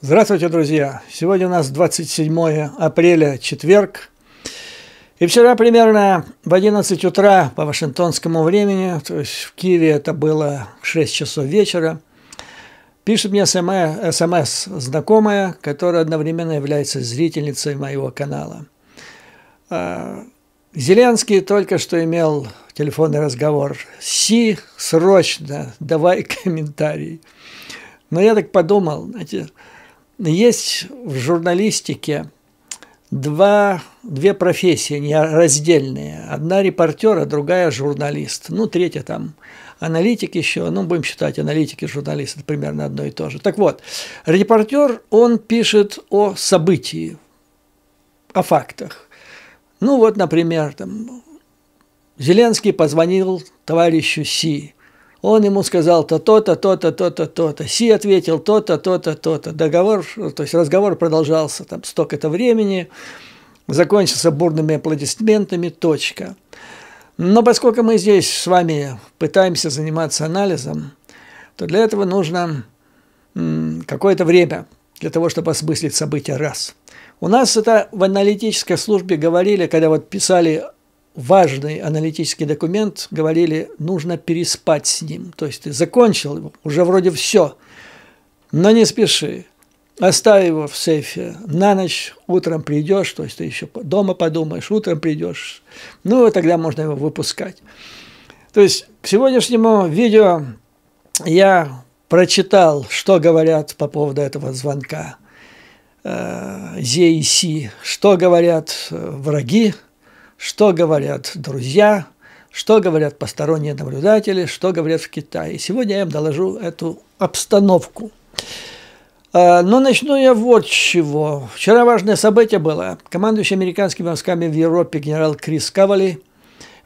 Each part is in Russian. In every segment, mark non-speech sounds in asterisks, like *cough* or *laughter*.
Здравствуйте, друзья! Сегодня у нас 27 апреля, четверг. И вчера примерно в 11 утра по вашингтонскому времени, то есть в Киеве это было 6 часов вечера, пишет мне смс, эм э, эм знакомая, которая одновременно является зрительницей моего канала. А, Зеленский только что имел телефонный разговор. Си, срочно, давай комментарий. Но я так подумал, знаете, есть в журналистике два, две профессии нераздельные. Одна репортера, другая журналист. Ну, третья там аналитик еще. Ну, будем считать, аналитики и журналист – это примерно одно и то же. Так вот, репортер, он пишет о событии, о фактах. Ну, вот, например, там, Зеленский позвонил товарищу Си он ему сказал то то-то, то-то, то-то, то-то. Си ответил то-то, то-то, то-то. Договор, то есть разговор продолжался там столько-то времени, закончился бурными аплодисментами, точка. Но поскольку мы здесь с вами пытаемся заниматься анализом, то для этого нужно какое-то время для того, чтобы осмыслить события раз. У нас это в аналитической службе говорили, когда вот писали важный аналитический документ, говорили, нужно переспать с ним. То есть ты закончил его, уже вроде все, но не спеши. Оставь его в сейфе на ночь, утром придешь, то есть ты еще дома подумаешь, утром придешь. Ну, и тогда можно его выпускать. То есть к сегодняшнему видео я прочитал, что говорят по поводу этого звонка. Э, Зе что говорят э, враги что говорят друзья, что говорят посторонние наблюдатели, что говорят в Китае. Сегодня я им доложу эту обстановку. А, Но ну, начну я вот с чего. Вчера важное событие было. Командующий американскими войсками в Европе генерал Крис Кавали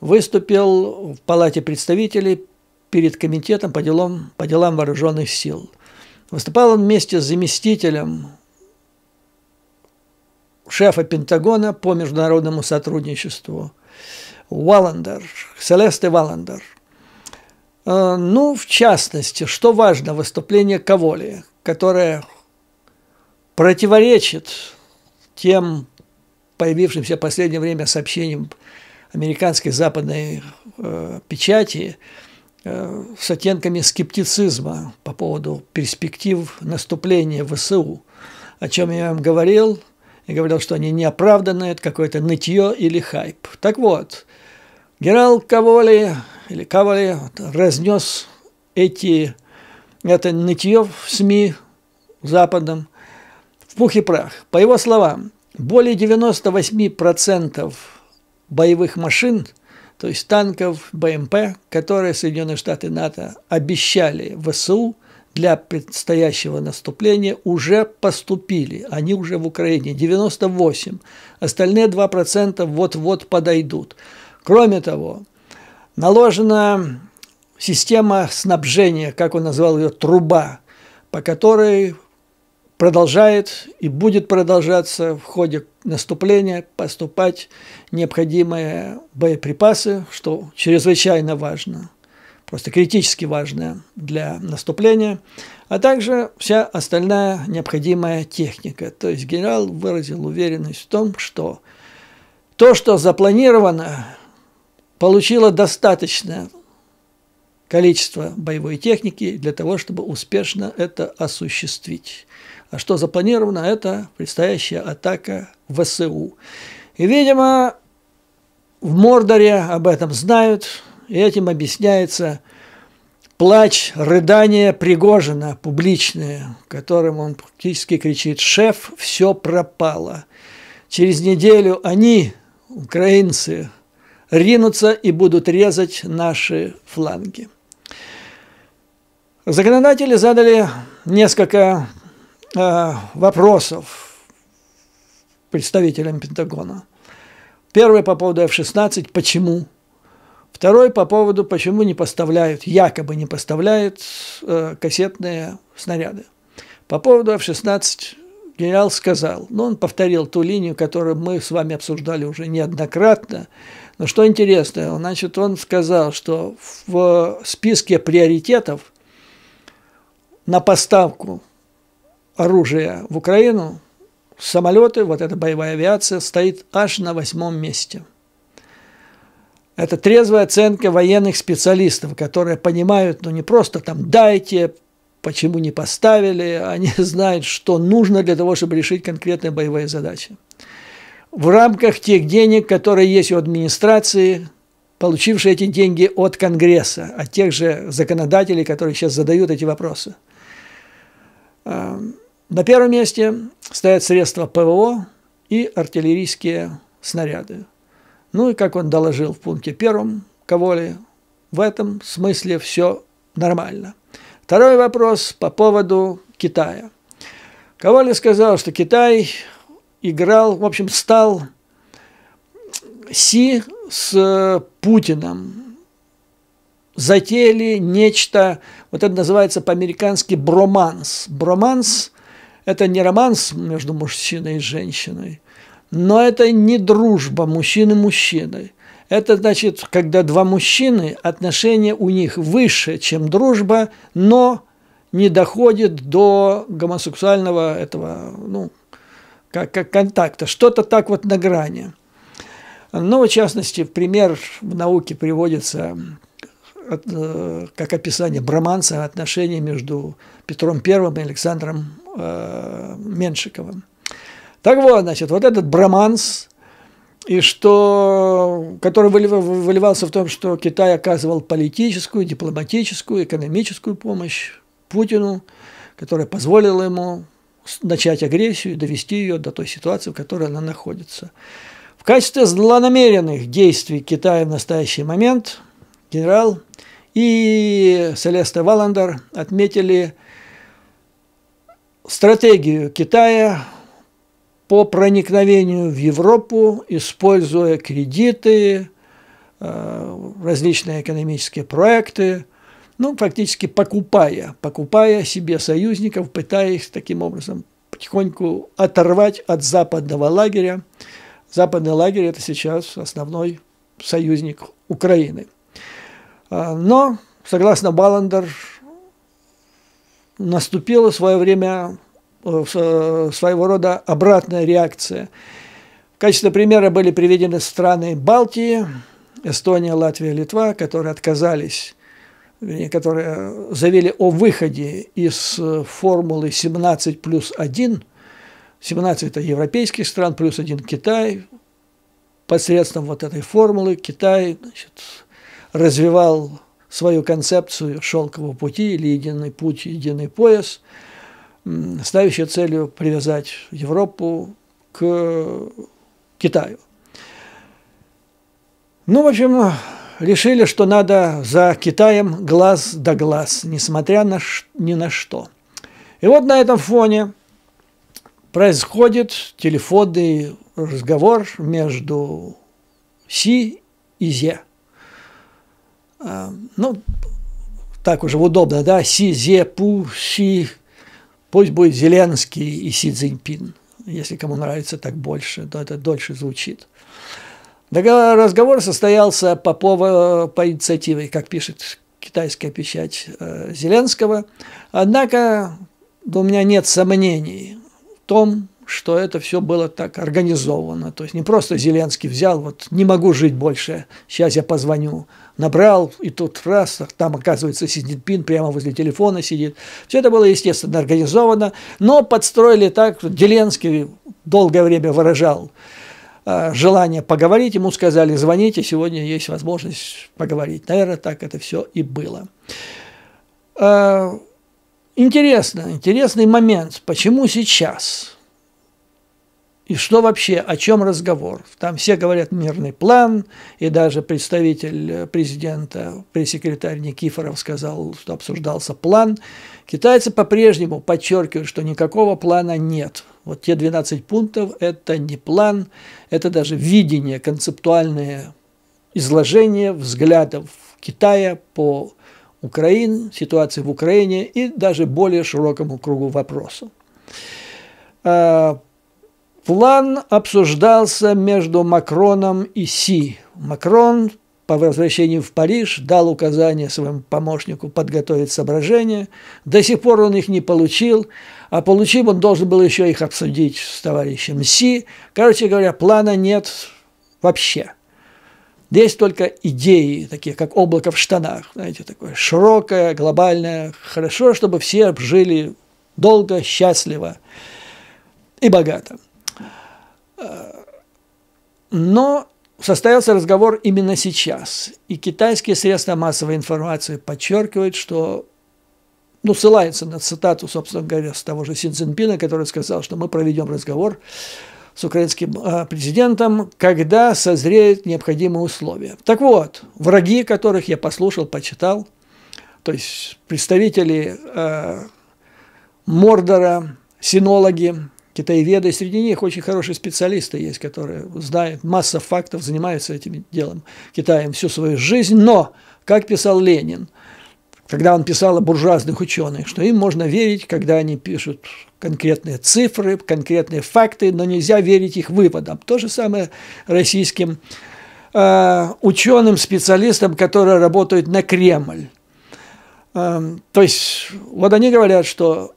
выступил в Палате представителей перед комитетом по делам, по делам вооруженных сил. Выступал он вместе с заместителем шефа Пентагона по международному сотрудничеству. Валандер, Селесты Валандер. А, ну, в частности, что важно, выступление Каволи, которое противоречит тем появившимся в последнее время сообщениям американской западной э, печати э, с оттенками скептицизма по поводу перспектив наступления ВСУ, о чем я вам говорил, и говорил, что они неоправданные, это какое-то нытье или хайп. Так вот, генерал Каволи, или Каволи разнес эти, это нытье в СМИ Западом в пух и прах. По его словам, более 98% боевых машин, то есть танков, БМП, которые Соединенные Штаты НАТО обещали ВСУ, для предстоящего наступления уже поступили, они уже в Украине, 98. Остальные 2% вот-вот подойдут. Кроме того, наложена система снабжения, как он назвал ее, труба, по которой продолжает и будет продолжаться в ходе наступления поступать необходимые боеприпасы, что чрезвычайно важно просто критически важная для наступления, а также вся остальная необходимая техника. То есть генерал выразил уверенность в том, что то, что запланировано, получило достаточное количество боевой техники для того, чтобы успешно это осуществить. А что запланировано, это предстоящая атака ВСУ. И, видимо, в Мордоре об этом знают, и этим объясняется плач, рыдание Пригожина публичное, которым он практически кричит «Шеф, все пропало». Через неделю они, украинцы, ринутся и будут резать наши фланги. Законодатели задали несколько э, вопросов представителям Пентагона. Первый по поводу F-16. Почему? Второй по поводу, почему не поставляют, якобы не поставляют э, кассетные снаряды. По поводу F-16 генерал сказал, но ну, он повторил ту линию, которую мы с вами обсуждали уже неоднократно. Но что интересно, значит, он сказал, что в списке приоритетов на поставку оружия в Украину самолеты, вот эта боевая авиация, стоит аж на восьмом месте – это трезвая оценка военных специалистов, которые понимают, ну не просто там дайте, почему не поставили, *laughs* они знают, что нужно для того, чтобы решить конкретные боевые задачи. В рамках тех денег, которые есть у администрации, получившие эти деньги от Конгресса, от тех же законодателей, которые сейчас задают эти вопросы. А, на первом месте стоят средства ПВО и артиллерийские снаряды. Ну и, как он доложил в пункте первом, Каволи, в этом смысле все нормально. Второй вопрос по поводу Китая. Ковали сказал, что Китай играл, в общем, стал Си с э, Путиным. Затеяли нечто, вот это называется по-американски броманс. Броманс – это не романс между мужчиной и женщиной, но это не дружба мужчины-мужчины. Это значит, когда два мужчины, отношения у них выше, чем дружба, но не доходит до гомосексуального этого, ну, как, как контакта. Что-то так вот на грани. Ну, в частности, пример в науке приводится от, э, как описание браманца отношений между Петром Первым и Александром э, Меншиковым. Так вот, значит, вот этот броманс, и что, который выливался в том, что Китай оказывал политическую, дипломатическую, экономическую помощь Путину, которая позволила ему начать агрессию и довести ее до той ситуации, в которой она находится. В качестве злонамеренных действий Китая в настоящий момент генерал и Селеста Валандер отметили стратегию Китая по проникновению в Европу, используя кредиты, э, различные экономические проекты, ну, фактически покупая, покупая себе союзников, пытаясь таким образом потихоньку оторвать от западного лагеря. Западный лагерь – это сейчас основной союзник Украины. Э, но, согласно Баландер, наступило свое время Э, э, своего рода обратная реакция. В качестве примера были приведены страны Балтии, Эстония, Латвия, Литва, которые отказались, которые э, заявили о выходе из формулы 17 плюс 1, 17 это европейских стран, плюс 1 Китай. Посредством вот этой формулы Китай значит, развивал свою концепцию шелкового пути или единый путь, единый пояс – ставящая целью привязать Европу к Китаю. Ну, в общем, решили, что надо за Китаем глаз да глаз, несмотря на ни на что. И вот на этом фоне происходит телефонный разговор между Си и Зе. А, ну, так уже удобно, да? Си, Зе, Пу, Си, Пусть будет Зеленский и Си Цзиньпин, если кому нравится так больше, то это дольше звучит. разговор состоялся по, поводу, по инициативе, как пишет китайская печать э, Зеленского. Однако да у меня нет сомнений в том, что это все было так организовано. То есть не просто Зеленский взял, вот не могу жить больше, сейчас я позвоню набрал, и тут раз, там, оказывается, сидит Пин прямо возле телефона сидит. Все это было, естественно, организовано, но подстроили так, Деленский долгое время выражал э, желание поговорить, ему сказали, звоните, сегодня есть возможность поговорить. Наверное, так это все и было. Э, интересно, интересный момент, почему сейчас? И что вообще, о чем разговор? Там все говорят мирный план, и даже представитель э, президента, пресс-секретарь Никифоров сказал, что обсуждался план. Китайцы по-прежнему подчеркивают, что никакого плана нет. Вот те 12 пунктов – это не план, это даже видение, концептуальное изложение взглядов Китая по Украине, ситуации в Украине и даже более широкому кругу вопросов а, План обсуждался между Макроном и Си. Макрон по возвращении в Париж дал указание своему помощнику подготовить соображения. До сих пор он их не получил, а получив, он должен был еще их обсудить с товарищем Си. Короче говоря, плана нет вообще. Есть только идеи, такие как облако в штанах, знаете, такое широкое, глобальное. Хорошо, чтобы все жили долго, счастливо и богато. Но состоялся разговор именно сейчас. И китайские средства массовой информации подчеркивают, что ну, ссылается на цитату, собственно говоря, с того же Си Цзиньпина, который сказал, что мы проведем разговор с украинским а, президентом, когда созреют необходимые условия. Так вот, враги, которых я послушал, почитал, то есть представители э, Мордора, синологи, китаеведы, среди них очень хорошие специалисты есть, которые знают масса фактов, занимаются этим делом, Китаем всю свою жизнь. Но, как писал Ленин, когда он писал о буржуазных ученых, что им можно верить, когда они пишут конкретные цифры, конкретные факты, но нельзя верить их выводам. То же самое российским э, ученым, специалистам, которые работают на Кремль. Э, то есть, вот они говорят, что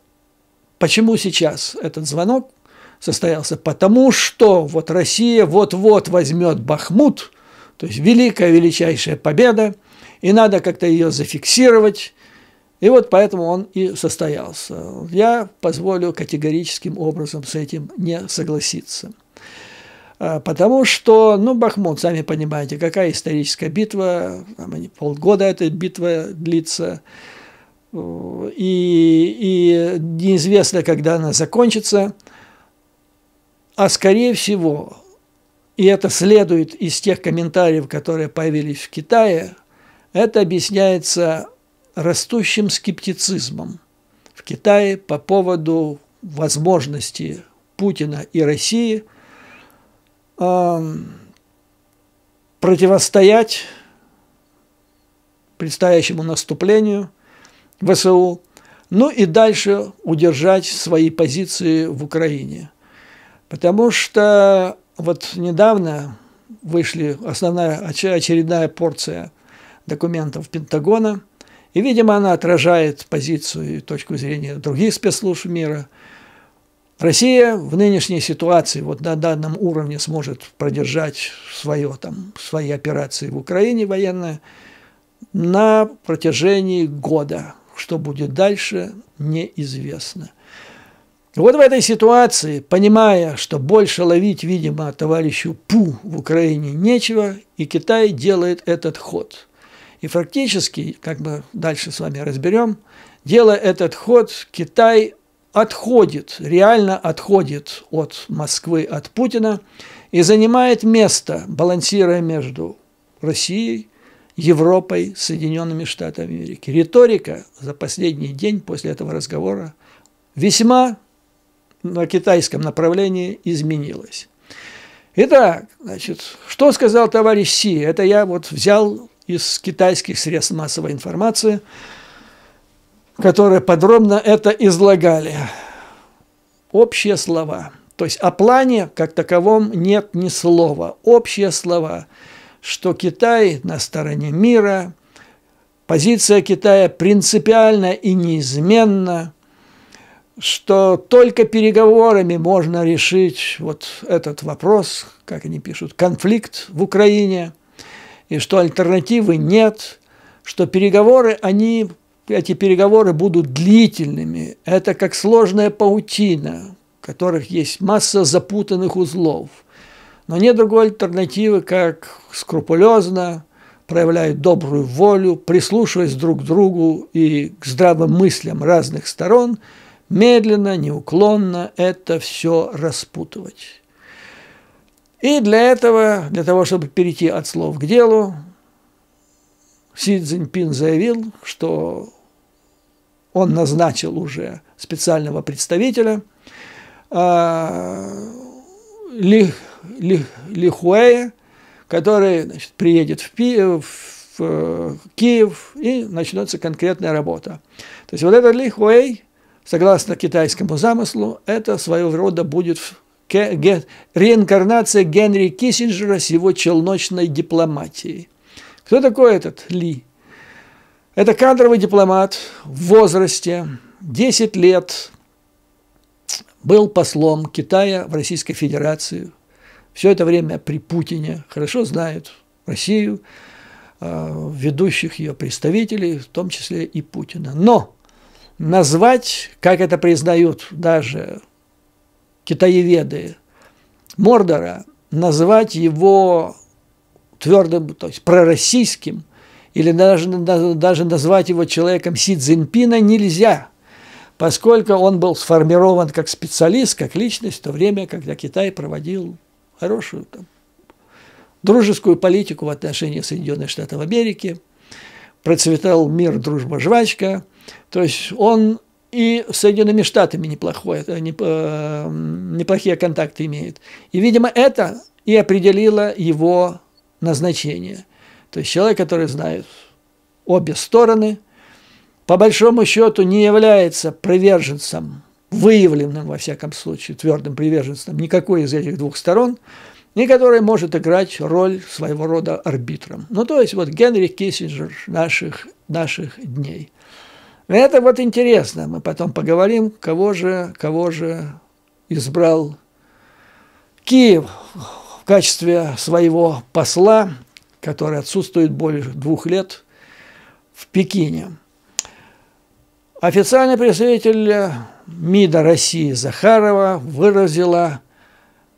Почему сейчас этот звонок состоялся? Потому что вот Россия вот-вот возьмет Бахмут, то есть великая, величайшая победа, и надо как-то ее зафиксировать. И вот поэтому он и состоялся. Я позволю категорическим образом с этим не согласиться. А, потому что, ну, Бахмут, сами понимаете, какая историческая битва, там, полгода эта битва длится, и, и неизвестно, когда она закончится, а скорее всего, и это следует из тех комментариев, которые появились в Китае, это объясняется растущим скептицизмом в Китае по поводу возможности Путина и России эм, противостоять предстоящему наступлению ВСУ, ну и дальше удержать свои позиции в Украине. Потому что вот недавно вышли основная, очередная порция документов Пентагона, и, видимо, она отражает позицию и точку зрения других спецслужб мира. Россия в нынешней ситуации, вот на данном уровне, сможет продержать свое, там, свои операции в Украине военные на протяжении года – что будет дальше, неизвестно. Вот в этой ситуации, понимая, что больше ловить, видимо, товарищу Пу в Украине нечего, и Китай делает этот ход. И фактически, как мы дальше с вами разберем, делая этот ход, Китай отходит, реально отходит от Москвы, от Путина и занимает место, балансируя между Россией Европой, Соединенными Штатами Америки. Риторика за последний день после этого разговора весьма на китайском направлении изменилась. Итак, значит, что сказал товарищ Си? Это я вот взял из китайских средств массовой информации, которые подробно это излагали. Общие слова. То есть о плане как таковом нет ни слова. Общие слова что Китай на стороне мира, позиция Китая принципиальна и неизменна, что только переговорами можно решить вот этот вопрос, как они пишут, конфликт в Украине, и что альтернативы нет, что переговоры, они, эти переговоры будут длительными. Это как сложная паутина, в которых есть масса запутанных узлов – но нет другой альтернативы, как скрупулезно проявлять добрую волю, прислушиваясь друг к другу и к здравым мыслям разных сторон, медленно, неуклонно это все распутывать. И для этого, для того, чтобы перейти от слов к делу, Си Цзиньпин заявил, что он назначил уже специального представителя, а, Ли Лихуэя, который значит, приедет в, Пи, в э, Киев и начнется конкретная работа. То есть вот этот Лихуэй, согласно китайскому замыслу, это своего рода будет реинкарнация Генри Киссинджера с его челночной дипломатией. Кто такой этот Ли? Это кадровый дипломат в возрасте 10 лет, был послом Китая в Российской Федерации все это время при Путине хорошо знают Россию, э, ведущих ее представителей, в том числе и Путина. Но назвать, как это признают даже китаеведы, Мордора, назвать его твердым, то есть пророссийским, или даже, даже назвать его человеком Си Цзиньпина нельзя, поскольку он был сформирован как специалист, как личность в то время, когда Китай проводил хорошую там, дружескую политику в отношении Соединенных Штатов Америки, процветал мир, дружба, жвачка. То есть он и с Соединенными Штатами неплохое, э, э, неплохие контакты имеет. И, видимо, это и определило его назначение. То есть человек, который знает обе стороны, по большому счету не является приверженцем выявленным, во всяком случае, твердым приверженцем никакой из этих двух сторон, и который может играть роль своего рода арбитром. Ну, то есть, вот Генри Киссинджер наших, наших дней. Это вот интересно, мы потом поговорим, кого же, кого же избрал Киев в качестве своего посла, который отсутствует более двух лет в Пекине. Официальный представитель э, МИДа России Захарова выразила,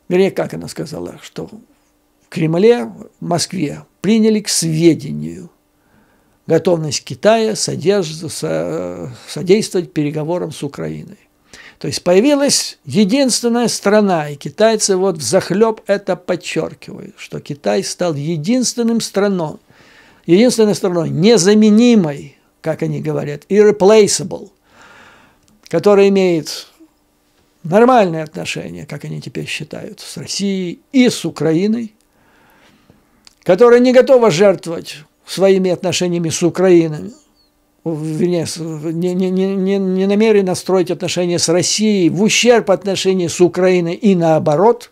вернее, как она сказала, что в Кремле, в Москве приняли к сведению готовность Китая э, содействовать переговорам с Украиной. То есть появилась единственная страна, и китайцы вот в захлеб это подчеркивают, что Китай стал единственным страной, единственной страной, незаменимой как они говорят, irreplaceable, который имеет нормальные отношения, как они теперь считают, с Россией и с Украиной, которая не готова жертвовать своими отношениями с Украиной, вернее, не, не, не, не намерена строить отношения с Россией в ущерб отношений с Украиной и наоборот,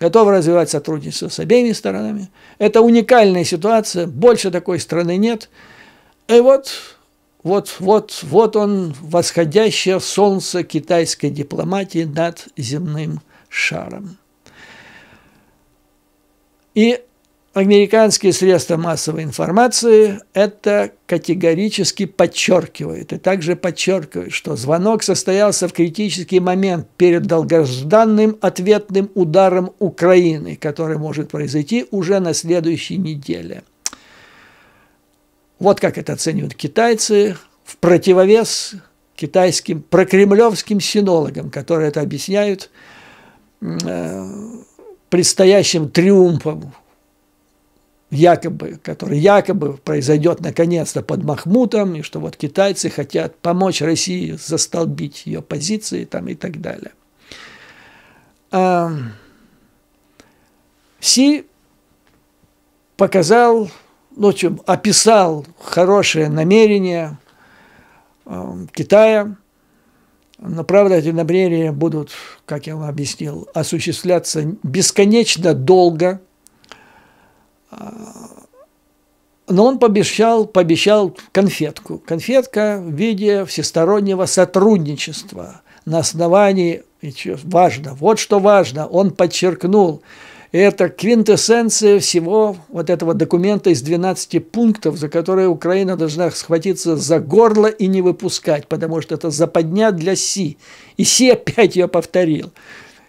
готова развивать сотрудничество с обеими сторонами. Это уникальная ситуация, больше такой страны нет. И вот вот, вот, вот он, восходящее солнце китайской дипломатии над земным шаром. И американские средства массовой информации это категорически подчеркивают. И также подчеркивают, что звонок состоялся в критический момент перед долгожданным ответным ударом Украины, который может произойти уже на следующей неделе – вот как это оценивают китайцы в противовес китайским прокремлевским синологам, которые это объясняют э, предстоящим триумфом, якобы, который якобы произойдет наконец-то под Махмутом, и что вот китайцы хотят помочь России застолбить ее позиции там, и так далее. Э, Си показал ну, в общем, описал хорошее намерение э, Китая, но, правда, эти намерения будут, как я вам объяснил, осуществляться бесконечно долго. А, но он пообещал, пообещал конфетку. Конфетка в виде всестороннего сотрудничества на основании, и важно, вот что важно, он подчеркнул – это квинтэссенция всего вот этого документа из 12 пунктов, за которые Украина должна схватиться за горло и не выпускать, потому что это западня для Си. И Си опять ее повторил.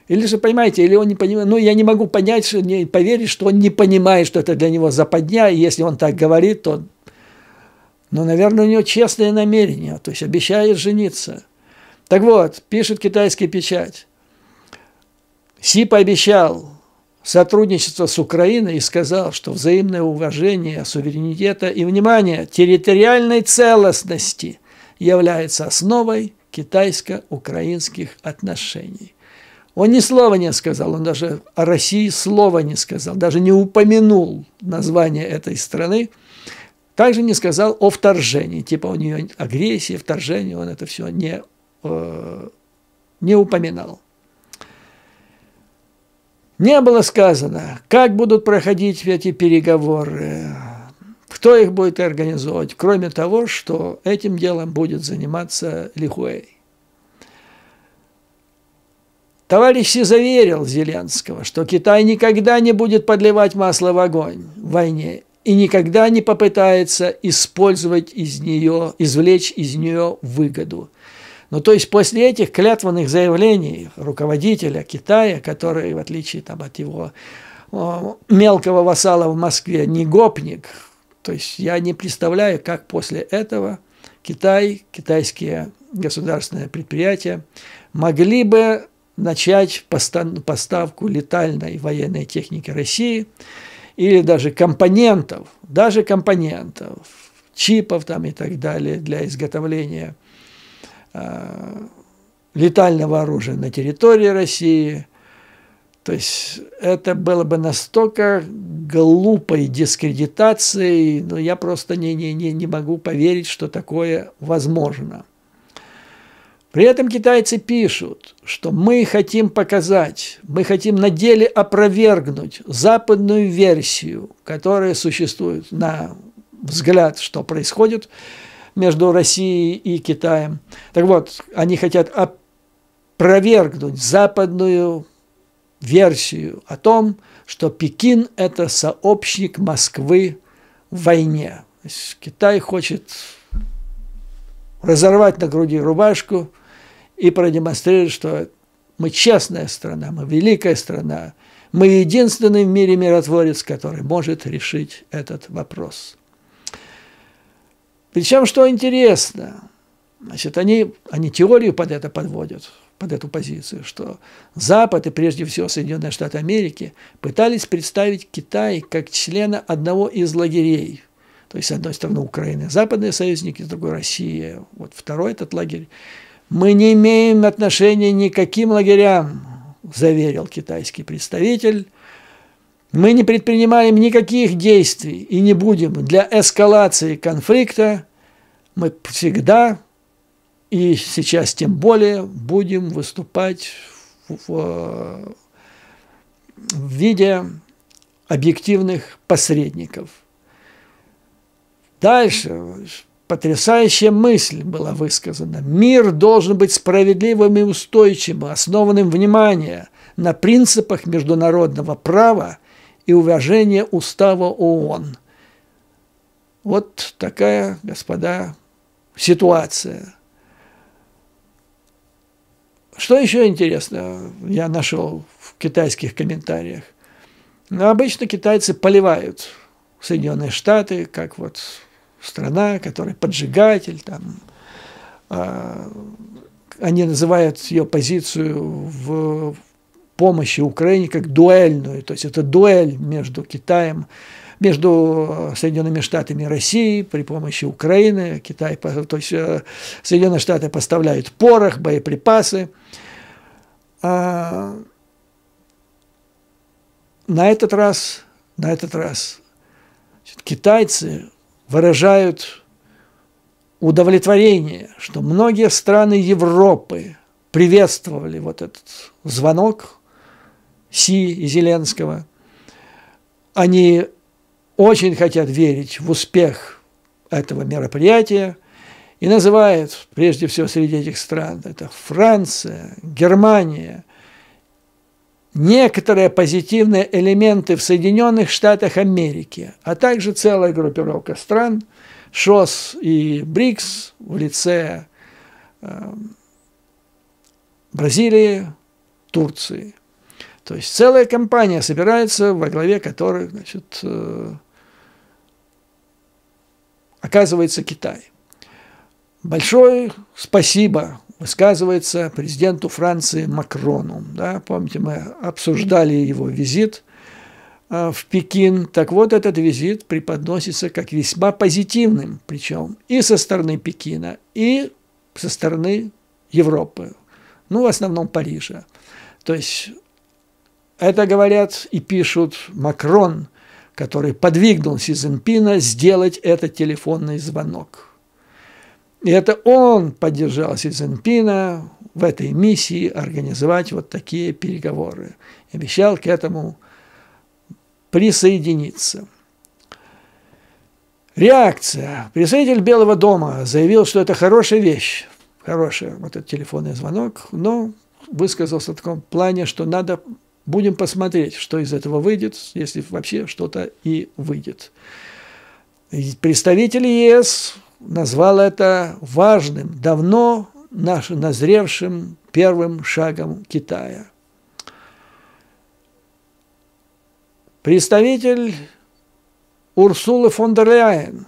Или же, понимаете, или он не понимает, ну, я не могу понять, что, не, поверить, что он не понимает, что это для него западня, и если он так говорит, то, ну, наверное, у него честное намерение, то есть обещает жениться. Так вот, пишет китайская печать. Си пообещал сотрудничество с Украиной и сказал, что взаимное уважение суверенитета и, внимание, территориальной целостности является основой китайско-украинских отношений. Он ни слова не сказал, он даже о России слова не сказал, даже не упомянул название этой страны. Также не сказал о вторжении, типа у нее агрессии, вторжение, он это все не, э, не упоминал. Не было сказано, как будут проходить эти переговоры, кто их будет организовывать, кроме того, что этим делом будет заниматься Лихуэй. Товарищ Си заверил Зеленского, что Китай никогда не будет подливать масло в огонь в войне и никогда не попытается использовать из нее, извлечь из нее выгоду – ну, то есть после этих клятвенных заявлений руководителя Китая, который, в отличие там, от его мелкого вассала в Москве, не гопник, то есть я не представляю, как после этого Китай, китайские государственные предприятия могли бы начать поставку летальной военной техники России или даже компонентов, даже компонентов, чипов там и так далее для изготовления Э, летального оружия на территории России. То есть это было бы настолько глупой дискредитацией, но я просто не, не, не, не могу поверить, что такое возможно. При этом китайцы пишут, что мы хотим показать, мы хотим на деле опровергнуть западную версию, которая существует на взгляд, что происходит – между Россией и Китаем. Так вот, они хотят опровергнуть западную версию о том, что Пекин – это сообщник Москвы в войне. Китай хочет разорвать на груди рубашку и продемонстрировать, что мы честная страна, мы великая страна, мы единственный в мире миротворец, который может решить этот вопрос. Причем, что интересно, значит, они, они теорию под это подводят, под эту позицию, что Запад и прежде всего Соединенные Штаты Америки пытались представить Китай как члена одного из лагерей. То есть, с одной стороны, Украина, западные союзники, с другой Россия. Вот второй этот лагерь. Мы не имеем отношения ни к каким лагерям, заверил китайский представитель мы не предпринимаем никаких действий и не будем для эскалации конфликта. Мы всегда и сейчас тем более будем выступать в, в, в виде объективных посредников. Дальше потрясающая мысль была высказана. Мир должен быть справедливым и устойчивым, основанным, внимание, на принципах международного права – и уважение устава ООН. Вот такая, господа, ситуация. Что еще интересно, я нашел в китайских комментариях. Но ну, обычно китайцы поливают Соединенные Штаты, как вот страна, которая поджигатель, там, э, они называют ее позицию в помощи Украине как дуэльную. То есть это дуэль между Китаем, между э, Соединенными Штатами и Россией при помощи Украины. Китай, то есть э, Соединенные Штаты поставляют порох, боеприпасы. А на этот раз, на этот раз китайцы выражают удовлетворение, что многие страны Европы приветствовали вот этот звонок Си и Зеленского. Они очень хотят верить в успех этого мероприятия и называют, прежде всего, среди этих стран, это Франция, Германия, некоторые позитивные элементы в Соединенных Штатах Америки, а также целая группировка стран, ШОС и БРИКС в лице э, Бразилии, Турции – то есть целая компания собирается, во главе которой, значит, э, оказывается Китай. Большое спасибо высказывается президенту Франции Макрону. Да, помните, мы обсуждали его визит э, в Пекин. Так вот, этот визит преподносится как весьма позитивным, причем и со стороны Пекина, и со стороны Европы, ну, в основном Парижа. То есть это говорят и пишут Макрон, который подвигнул Си Цзиньпина сделать этот телефонный звонок. И это он поддержал Си Цзиньпина в этой миссии организовать вот такие переговоры. И обещал к этому присоединиться. Реакция. Представитель Белого дома заявил, что это хорошая вещь, хороший вот этот телефонный звонок, но высказался в таком плане, что надо Будем посмотреть, что из этого выйдет, если вообще что-то и выйдет. Представитель ЕС назвал это важным, давно нашим назревшим первым шагом Китая. Представитель Урсулы фон дер Ляйен,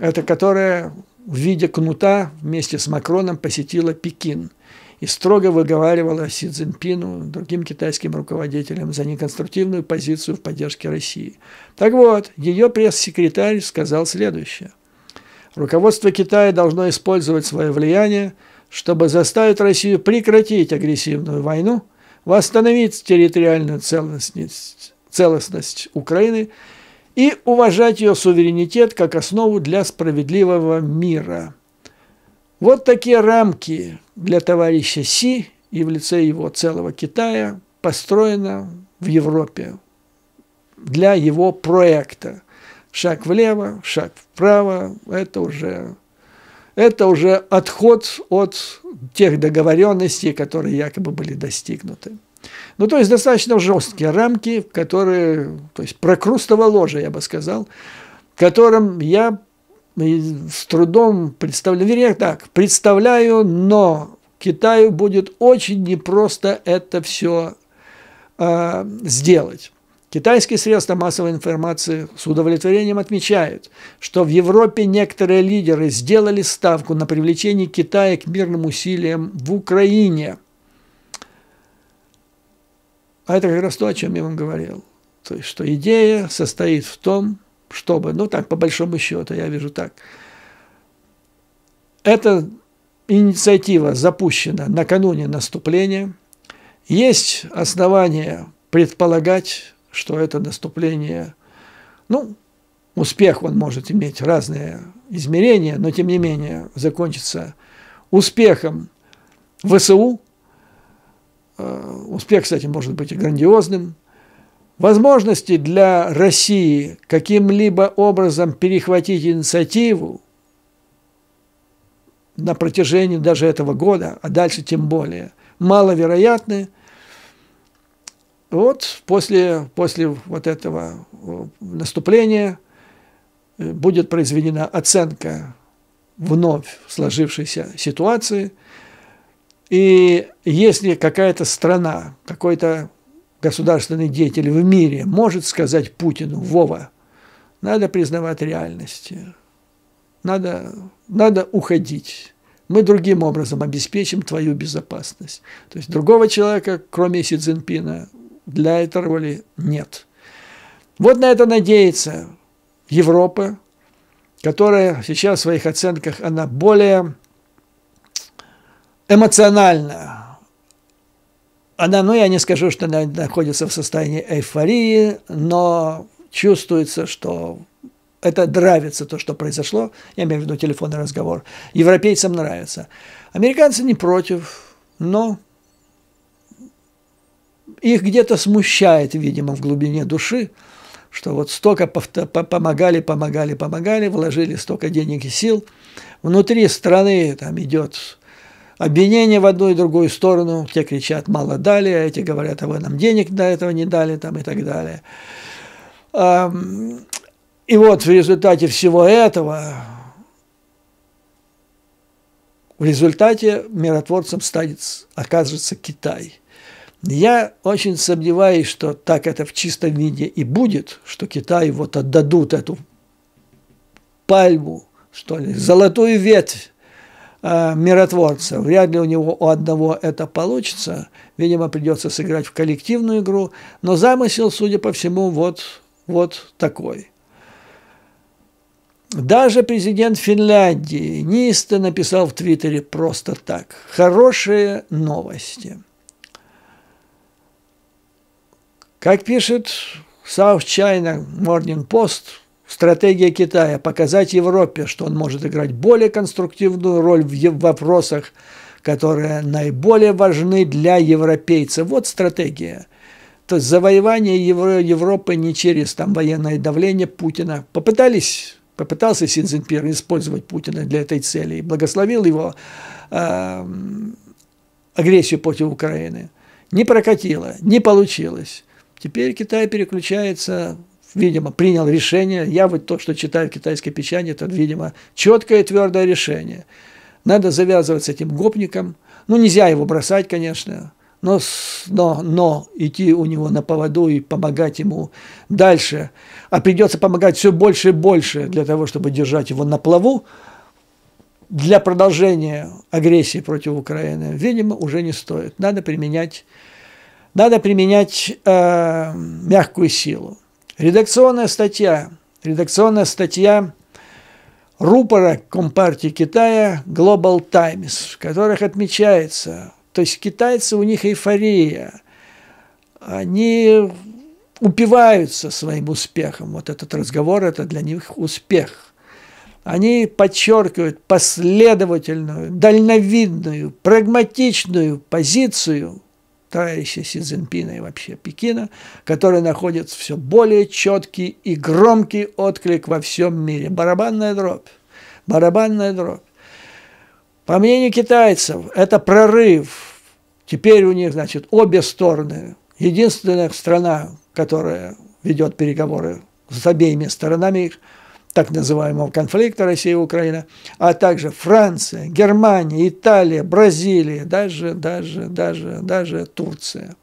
это которая в виде кнута вместе с Макроном посетила Пекин – и строго выговаривала Си Цзиньпину, другим китайским руководителям, за неконструктивную позицию в поддержке России. Так вот, ее пресс-секретарь сказал следующее. Руководство Китая должно использовать свое влияние, чтобы заставить Россию прекратить агрессивную войну, восстановить территориальную целостность, целостность Украины и уважать ее суверенитет как основу для справедливого мира – вот такие рамки для товарища Си и в лице его целого Китая построено в Европе для его проекта. Шаг влево, шаг вправо – это уже, это уже отход от тех договоренностей, которые якобы были достигнуты. Ну, то есть достаточно жесткие рамки, которые, то есть прокрустово ложе, я бы сказал, которым я с трудом представляю, вернее так, представляю, но Китаю будет очень непросто это все э, а, сделать. Китайские средства массовой информации с удовлетворением отмечают, что в Европе некоторые лидеры сделали ставку на привлечение Китая к мирным усилиям в Украине. А это как раз то, о чем я вам говорил. То есть, что идея состоит в том, чтобы, ну так, по большому счету, я вижу так. Эта инициатива запущена накануне наступления. Есть основания предполагать, что это наступление, ну, успех он может иметь разные измерения, но тем не менее закончится успехом ВСУ. Э, успех, кстати, может быть и грандиозным, Возможности для России каким-либо образом перехватить инициативу на протяжении даже этого года, а дальше тем более, маловероятны. Вот после, после вот этого э, наступления э, будет произведена оценка вновь сложившейся ситуации. И если какая-то страна, какой-то государственный деятель в мире может сказать Путину, Вова, надо признавать реальность, надо, надо уходить. Мы другим образом обеспечим твою безопасность. То есть другого человека, кроме Си Цзиньпина, для этой роли нет. Вот на это надеется Европа, которая сейчас в своих оценках, она более эмоциональная она, ну, я не скажу, что она находится в состоянии эйфории, но чувствуется, что это нравится, то, что произошло. Я имею в виду телефонный разговор. Европейцам нравится. Американцы не против, но их где-то смущает, видимо, в глубине души, что вот столько помогали, помогали, помогали, вложили столько денег и сил. Внутри страны там идет обвинения в одну и другую сторону. Те кричат, мало дали, а эти говорят, а вы нам денег до этого не дали, там и так далее. И вот в результате всего этого, в результате миротворцем станет, окажется Китай. Я очень сомневаюсь, что так это в чистом виде и будет, что Китай вот отдадут эту пальму, что ли, золотую ветвь Э, миротворца. Вряд ли у него у одного это получится. Видимо, придется сыграть в коллективную игру. Но замысел, судя по всему, вот, вот такой. Даже президент Финляндии Нисте написал в Твиттере просто так. Хорошие новости. Как пишет South China Morning Post – Стратегия Китая – показать Европе, что он может играть более конструктивную роль в вопросах, которые наиболее важны для европейцев. Вот стратегия. То есть завоевание Евро- Европы не через там, военное давление Путина. Попытались, попытался Си Цзиньпин использовать Путина для этой цели и благословил его э, агрессию против Украины. Не прокатило, не получилось. Теперь Китай переключается видимо, принял решение. Я вот то, что читаю в китайской печати, это, видимо, четкое и твердое решение. Надо завязывать с этим гопником. Ну, нельзя его бросать, конечно, но, но, но идти у него на поводу и помогать ему дальше. А придется помогать все больше и больше для того, чтобы держать его на плаву для продолжения агрессии против Украины, видимо, уже не стоит. Надо применять, надо применять э, мягкую силу. Редакционная статья. Редакционная статья рупора Компартии Китая Global Times, в которых отмечается, то есть китайцы, у них эйфория, они упиваются своим успехом. Вот этот разговор – это для них успех. Они подчеркивают последовательную, дальновидную, прагматичную позицию – товарища Си Цзиньпина и вообще Пекина, который находит все более четкий и громкий отклик во всем мире. Барабанная дробь. Барабанная дробь. По мнению китайцев, это прорыв. Теперь у них, значит, обе стороны. Единственная страна, которая ведет переговоры с обеими сторонами, так называемого конфликта Россия-Украина, а также Франция, Германия, Италия, Бразилия, даже, даже, даже, даже Турция.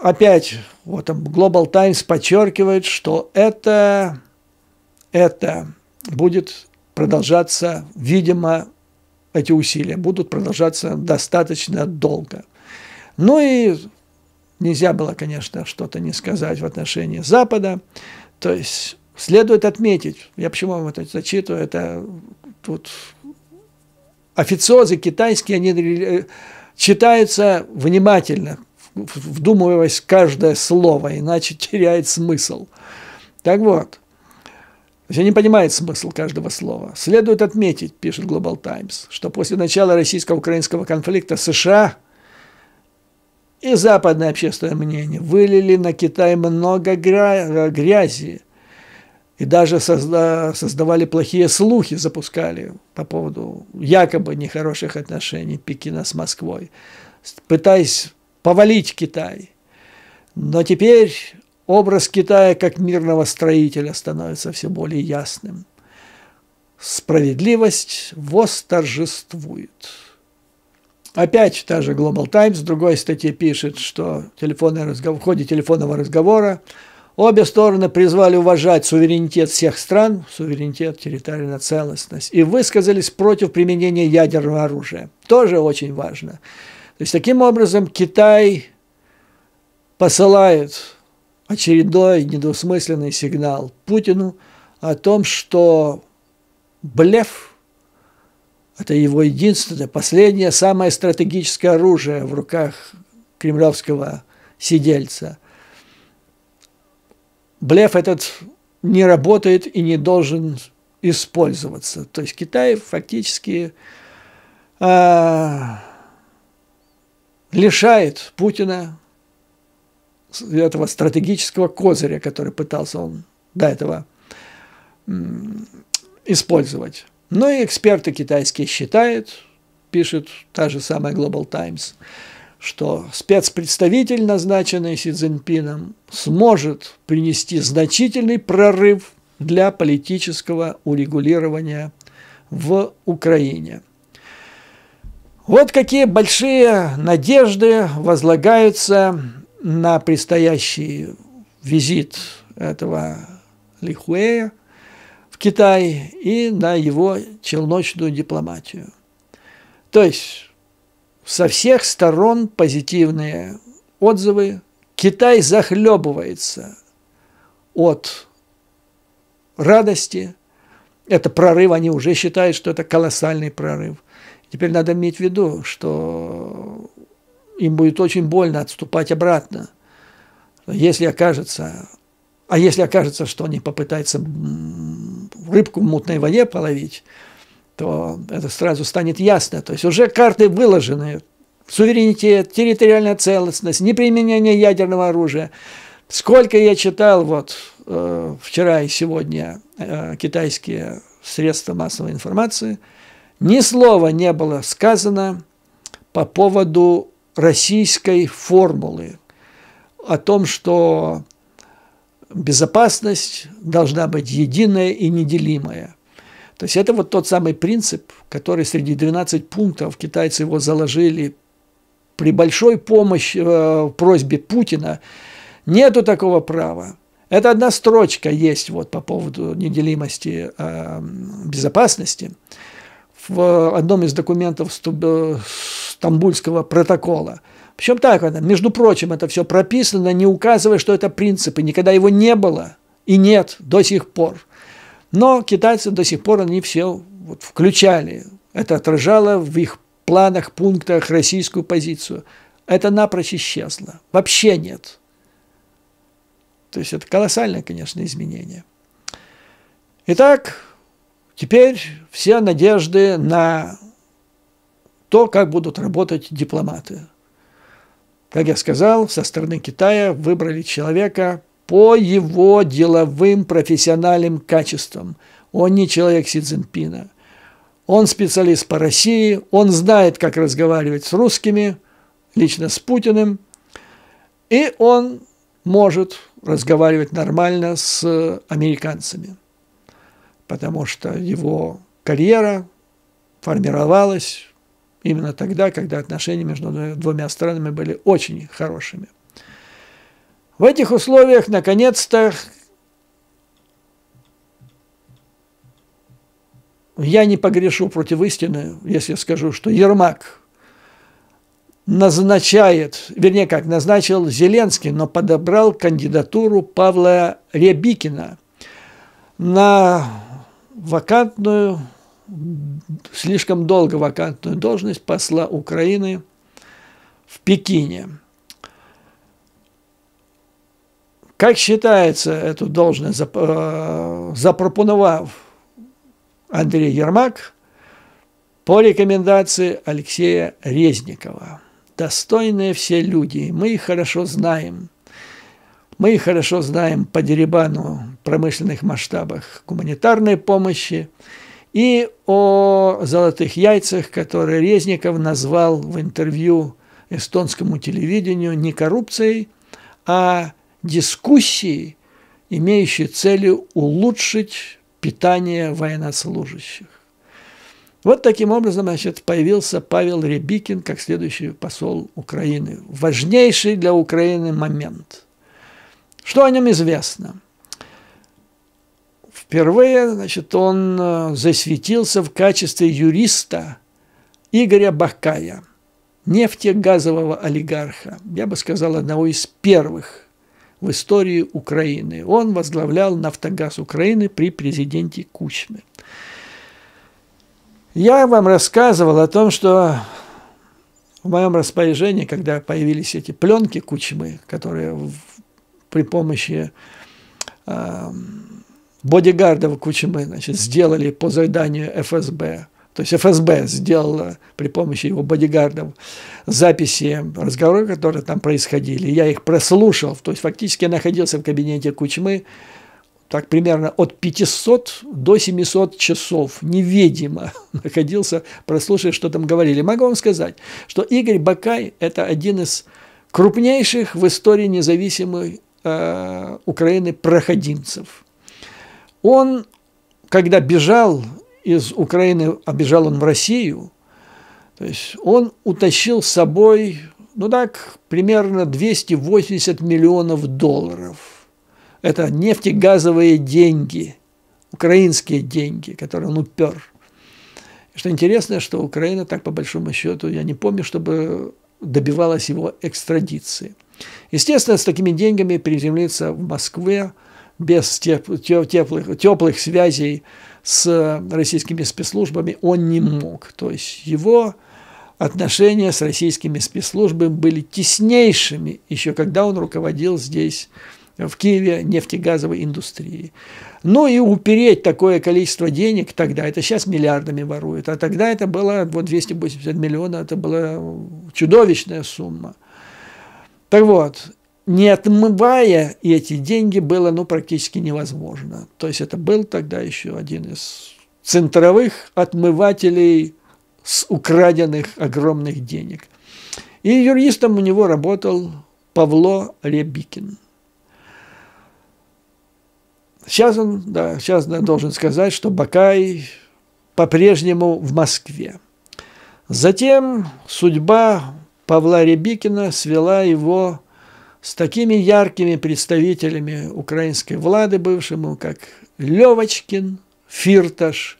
Опять вот там Global Times подчеркивает, что это, это будет продолжаться, видимо, эти усилия будут продолжаться достаточно долго. Ну и нельзя было, конечно, что-то не сказать в отношении Запада. То есть следует отметить, я почему вам это зачитываю, это тут официозы китайские, они э, читаются внимательно, вдумываясь каждое слово, иначе *laughs* теряет смысл. Так вот, они понимают смысл каждого слова. Следует отметить, пишет Global Times, что после начала российско-украинского конфликта США и западное общественное мнение вылили на Китай много грязи и даже созда создавали плохие слухи, запускали по поводу якобы нехороших отношений Пекина с Москвой, пытаясь повалить Китай. Но теперь образ Китая как мирного строителя становится все более ясным. Справедливость восторжествует. Опять та же Global Times в другой статье пишет, что телефонный разговор, в ходе телефонного разговора обе стороны призвали уважать суверенитет всех стран, суверенитет, территориальная целостность, и высказались против применения ядерного оружия. Тоже очень важно. То есть таким образом Китай посылает очередной недвусмысленный сигнал Путину о том, что блеф – это его единственное, последнее, самое стратегическое оружие в руках кремлевского сидельца. Блеф этот не работает и не должен использоваться. То есть Китай фактически э, лишает Путина этого стратегического козыря, который пытался он до этого использовать. Но ну и эксперты китайские считают, пишет та же самая Global Times, что спецпредставитель, назначенный Си Цзиньпином, сможет принести значительный прорыв для политического урегулирования в Украине. Вот какие большие надежды возлагаются на предстоящий визит этого Лихуэя – Китай и на его челночную дипломатию. То есть со всех сторон позитивные отзывы. Китай захлебывается от радости. Это прорыв, они уже считают, что это колоссальный прорыв. Теперь надо иметь в виду, что им будет очень больно отступать обратно. Если окажется, а если окажется, что они попытаются рыбку в мутной воде половить, то это сразу станет ясно. То есть уже карты выложены. Суверенитет, территориальная целостность, неприменение ядерного оружия. Сколько я читал вот э, вчера и сегодня э, китайские средства массовой информации, ни слова не было сказано по поводу российской формулы о том, что безопасность должна быть единая и неделимая. То есть это вот тот самый принцип, который среди 12 пунктов китайцы его заложили при большой помощи, э, просьбе Путина. Нету такого права. Это одна строчка есть вот по поводу неделимости э, безопасности в одном из документов э, Стамбульского протокола – причем так, между прочим, это все прописано, не указывая, что это принципы. никогда его не было и нет до сих пор. Но китайцы до сих пор они все вот включали. Это отражало в их планах, пунктах российскую позицию. Это напрочь исчезло. Вообще нет. То есть это колоссальное, конечно, изменение. Итак, теперь все надежды на то, как будут работать дипломаты – как я сказал, со стороны Китая выбрали человека по его деловым профессиональным качествам. Он не человек Си Цзиньпина. Он специалист по России, он знает, как разговаривать с русскими, лично с Путиным, и он может разговаривать нормально с американцами, потому что его карьера формировалась Именно тогда, когда отношения между двумя странами были очень хорошими. В этих условиях, наконец-то, я не погрешу против истины, если скажу, что Ермак назначает, вернее как, назначил Зеленский, но подобрал кандидатуру Павла Рябикина на вакантную слишком долго вакантную должность посла Украины в Пекине. Как считается, эту должность э, запропонував Андрей Ермак по рекомендации Алексея Резникова. Достойные все люди, мы их хорошо знаем. Мы их хорошо знаем по деребану промышленных масштабах гуманитарной помощи – и о золотых яйцах, которые Резников назвал в интервью эстонскому телевидению не коррупцией, а дискуссией, имеющей целью улучшить питание военнослужащих. Вот таким образом значит, появился Павел Рябикин как следующий посол Украины. Важнейший для Украины момент. Что о нем известно? Впервые, значит, он э, засветился в качестве юриста Игоря Бакая, нефтегазового олигарха, я бы сказал, одного из первых в истории Украины. Он возглавлял «Нафтогаз Украины» при президенте Кучме. Я вам рассказывал о том, что в моем распоряжении, когда появились эти пленки Кучмы, которые в, при помощи эм, бодигардов кучи мы значит, сделали по заданию ФСБ. То есть ФСБ сделала при помощи его бодигардов записи разговоров, которые там происходили. Я их прослушал. То есть фактически я находился в кабинете Кучмы так примерно от 500 до 700 часов невидимо *laughs* находился, прослушивая, что там говорили. Могу вам сказать, что Игорь Бакай – это один из крупнейших в истории независимой э, Украины проходимцев – он, когда бежал из Украины, а бежал он в Россию, то есть он утащил с собой, ну так, примерно 280 миллионов долларов. Это нефтегазовые деньги, украинские деньги, которые он упер. Что интересно, что Украина так по большому счету, я не помню, чтобы добивалась его экстрадиции. Естественно, с такими деньгами приземлиться в Москве – без теплых, теплых, теплых связей с российскими спецслужбами он не мог. То есть его отношения с российскими спецслужбами были теснейшими, еще когда он руководил здесь, в Киеве, нефтегазовой индустрией. Ну и упереть такое количество денег тогда, это сейчас миллиардами воруют, а тогда это было вот 280 миллионов, это была чудовищная сумма. Так вот, не отмывая эти деньги было ну, практически невозможно. То есть это был тогда еще один из центровых отмывателей с украденных огромных денег. И юристом у него работал Павло Ребикин Сейчас он, да, сейчас я должен сказать, что Бакай по-прежнему в Москве. Затем судьба Павла Ребикина свела его с такими яркими представителями украинской влады бывшему, как Левочкин, Фирташ,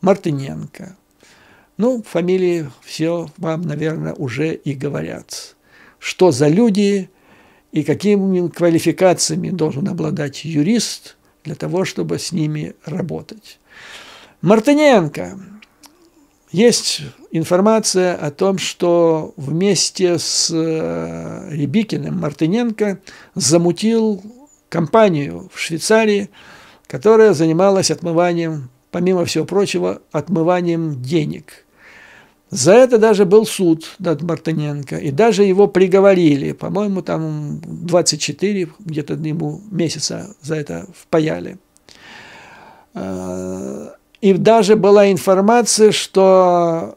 Мартыненко. Ну, фамилии все вам, наверное, уже и говорят. Что за люди и какими квалификациями должен обладать юрист для того, чтобы с ними работать. Мартыненко есть информация о том, что вместе с э, Рябикиным Мартыненко замутил компанию в Швейцарии, которая занималась отмыванием, помимо всего прочего, отмыванием денег. За это даже был суд над Мартыненко, и даже его приговорили, по-моему, там 24 где-то ему месяца за это впаяли. Э, и даже была информация, что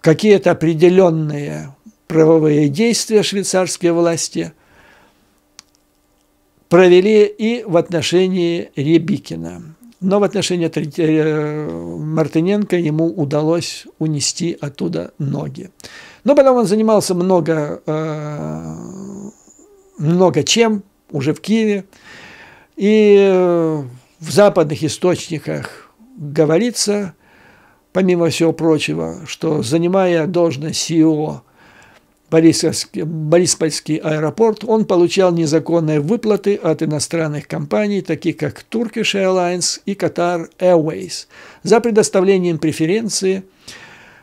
какие-то определенные правовые действия швейцарские власти провели и в отношении Ребикина. Но в отношении э, Мартыненко ему удалось унести оттуда ноги. Но потом он занимался много, э, много чем уже в Киеве. И э, в западных источниках говорится, помимо всего прочего, что занимая должность e СИО Бориспольский, аэропорт, он получал незаконные выплаты от иностранных компаний, таких как Turkish Airlines и Qatar Airways, за предоставлением преференции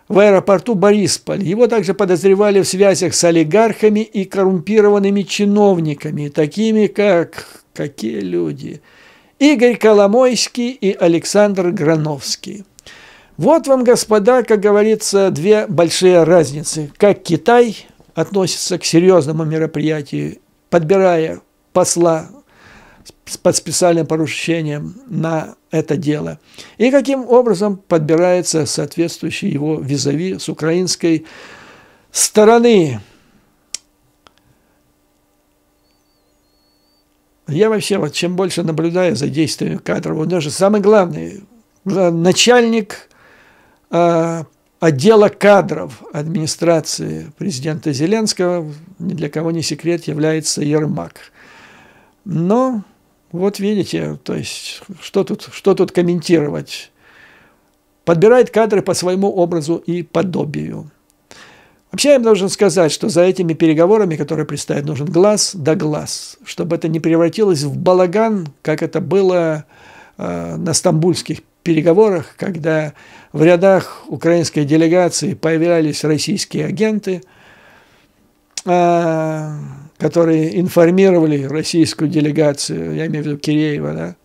в аэропорту Борисполь. Его также подозревали в связях с олигархами и коррумпированными чиновниками, такими как... Какие люди? Игорь Коломойский и Александр Грановский. Вот вам, господа, как говорится, две большие разницы. Как Китай относится к серьезному мероприятию, подбирая посла под специальным поручением на это дело, и каким образом подбирается соответствующий его визави с украинской стороны. Я вообще, вот чем больше наблюдаю за действиями кадров, он даже самый главный, начальник э, отдела кадров администрации президента Зеленского, ни для кого не секрет, является Ермак. Но вот видите, то есть что тут, что тут комментировать? Подбирает кадры по своему образу и подобию. Вообще я должен сказать, что за этими переговорами, которые предстоят, нужен глаз да глаз, чтобы это не превратилось в балаган, как это было э, на стамбульских переговорах, когда в рядах украинской делегации появлялись российские агенты, э, которые информировали российскую делегацию, я имею в виду Киреева, да,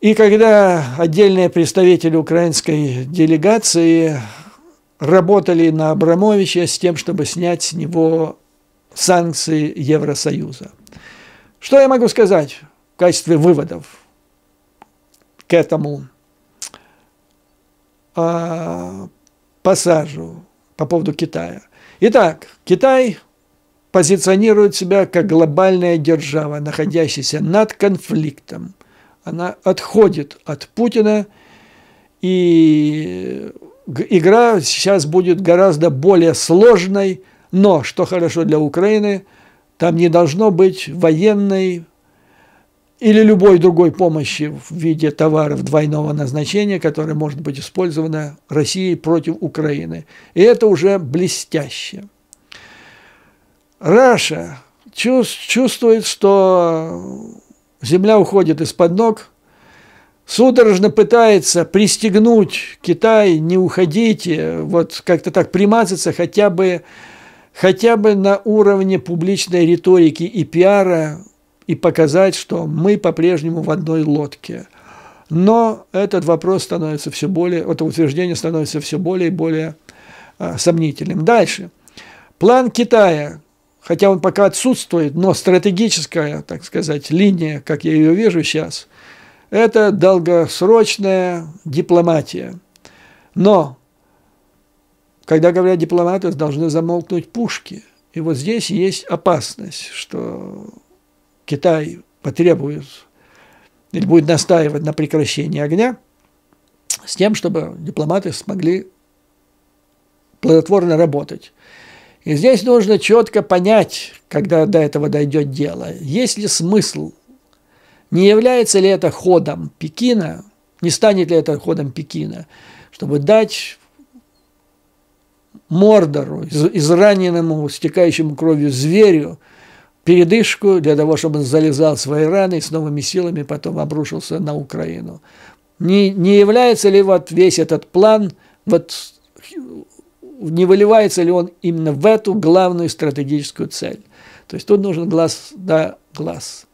и когда отдельные представители украинской делегации работали на Абрамовича с тем, чтобы снять с него санкции Евросоюза. Что я могу сказать в качестве выводов к этому э, а, пассажу по поводу Китая? Итак, Китай позиционирует себя как глобальная держава, находящаяся над конфликтом. Она отходит от Путина и игра сейчас будет гораздо более сложной, но, что хорошо для Украины, там не должно быть военной или любой другой помощи в виде товаров двойного назначения, которая может быть использована Россией против Украины. И это уже блестяще. Раша чувствует, что земля уходит из-под ног – судорожно пытается пристегнуть Китай, не уходите, э, вот как-то так примазаться хотя бы, хотя бы на уровне публичной риторики и пиара и показать, что мы по-прежнему в одной лодке. Но этот вопрос становится все более, это утверждение становится все более и более а, сомнительным. Дальше. План Китая, хотя он пока отсутствует, но стратегическая, так сказать, линия, как я ее вижу сейчас – это долгосрочная дипломатия. Но, когда говорят дипломаты, должны замолкнуть пушки. И вот здесь есть опасность, что Китай потребует или будет настаивать на прекращении огня с тем, чтобы дипломаты смогли плодотворно работать. И здесь нужно четко понять, когда до этого дойдет дело, есть ли смысл не является ли это ходом Пекина, не станет ли это ходом Пекина, чтобы дать Мордору, израненному, стекающему кровью зверю, передышку для того, чтобы он залезал в свои раны и с новыми силами потом обрушился на Украину. Не, не является ли вот весь этот план, вот не выливается ли он именно в эту главную стратегическую цель? То есть тут нужен глаз да глаз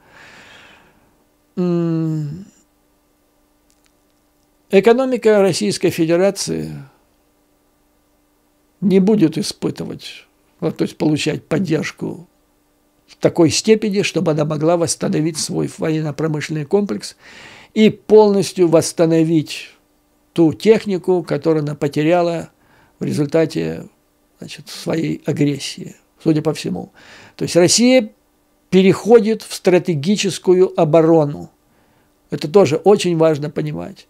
экономика Российской Федерации не будет испытывать, ну, то есть получать поддержку в такой степени, чтобы она могла восстановить свой военно-промышленный комплекс и полностью восстановить ту технику, которую она потеряла в результате значит, своей агрессии, судя по всему. То есть Россия переходит в стратегическую оборону. Это тоже очень важно понимать.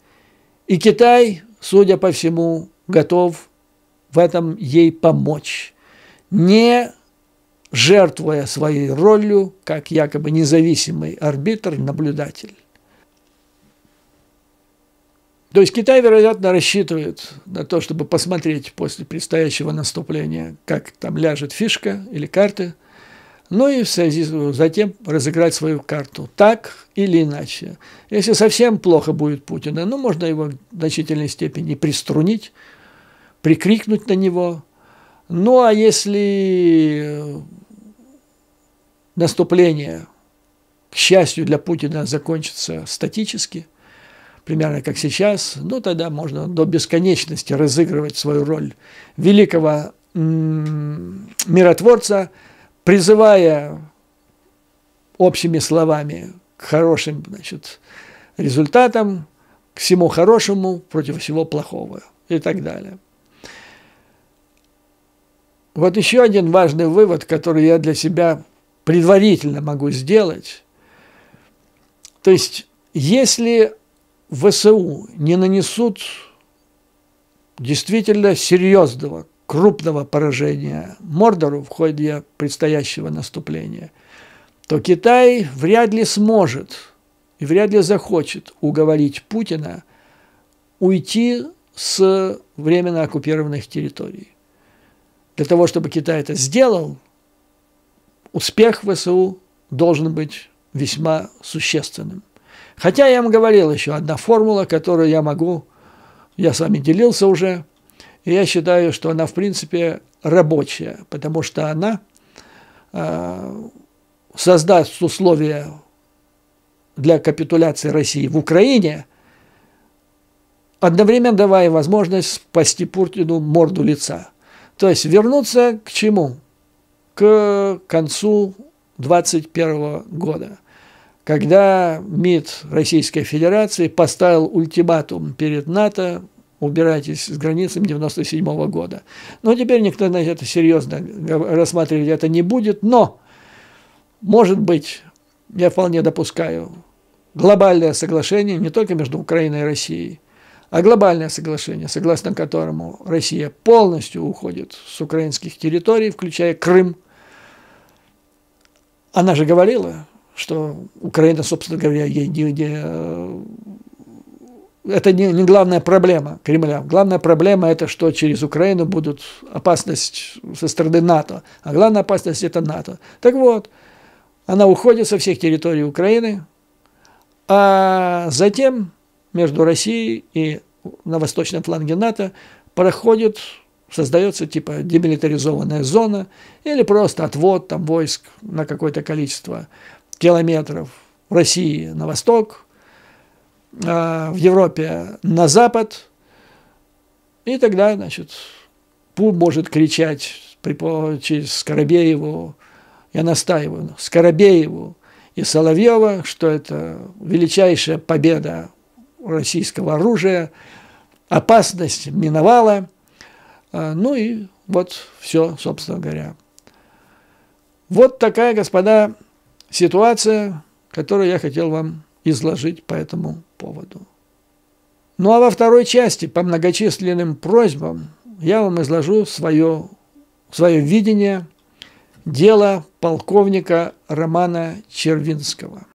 И Китай, судя по всему, готов в этом ей помочь, не жертвуя своей ролью как якобы независимый арбитр-наблюдатель. То есть Китай, вероятно, рассчитывает на то, чтобы посмотреть после предстоящего наступления, как там ляжет фишка или карты – ну и в связи ну, затем разыграть свою карту, так или иначе. Если совсем плохо будет Путина, ну, можно его в значительной степени приструнить, прикрикнуть на него. Ну, а если э, наступление, к счастью для Путина, закончится статически, примерно как сейчас, ну, тогда можно до бесконечности разыгрывать свою роль великого миротворца – призывая общими словами к хорошим значит, результатам, к всему хорошему против всего плохого и так далее. Вот еще один важный вывод, который я для себя предварительно могу сделать. То есть, если ВСУ не нанесут действительно серьезного крупного поражения Мордору в ходе предстоящего наступления, то Китай вряд ли сможет и вряд ли захочет уговорить Путина уйти с временно оккупированных территорий. Для того, чтобы Китай это сделал, успех ВСУ должен быть весьма существенным. Хотя я вам говорил еще одна формула, которую я могу, я с вами делился уже – я считаю, что она, в принципе, рабочая, потому что она а, создаст условия для капитуляции России в Украине, одновременно давая возможность спасти Путину морду лица. То есть вернуться к чему? К концу 2021 года, когда МИД Российской Федерации поставил ультиматум перед НАТО убирайтесь с границами 97 -го года. Но теперь никто на это серьезно рассматривать это не будет, но, может быть, я вполне допускаю, глобальное соглашение не только между Украиной и Россией, а глобальное соглашение, согласно которому Россия полностью уходит с украинских территорий, включая Крым. Она же говорила, что Украина, собственно говоря, ей не, не это не, не главная проблема Кремля. Главная проблема это, что через Украину будут опасность со стороны НАТО. А главная опасность это НАТО. Так вот, она уходит со всех территорий Украины, а затем между Россией и на восточном фланге НАТО проходит, создается типа демилитаризованная зона или просто отвод там войск на какое-то количество километров России на восток – Э, в Европе на Запад. И тогда, значит, Пу может кричать через Скоробееву, я настаиваю, Скоробееву и Соловьева, что это величайшая победа российского оружия, опасность миновала. Э, ну и вот все, собственно говоря. Вот такая, господа, ситуация, которую я хотел вам изложить по этому поводу. Ну а во второй части по многочисленным просьбам я вам изложу свое, свое видение дела полковника Романа Червинского.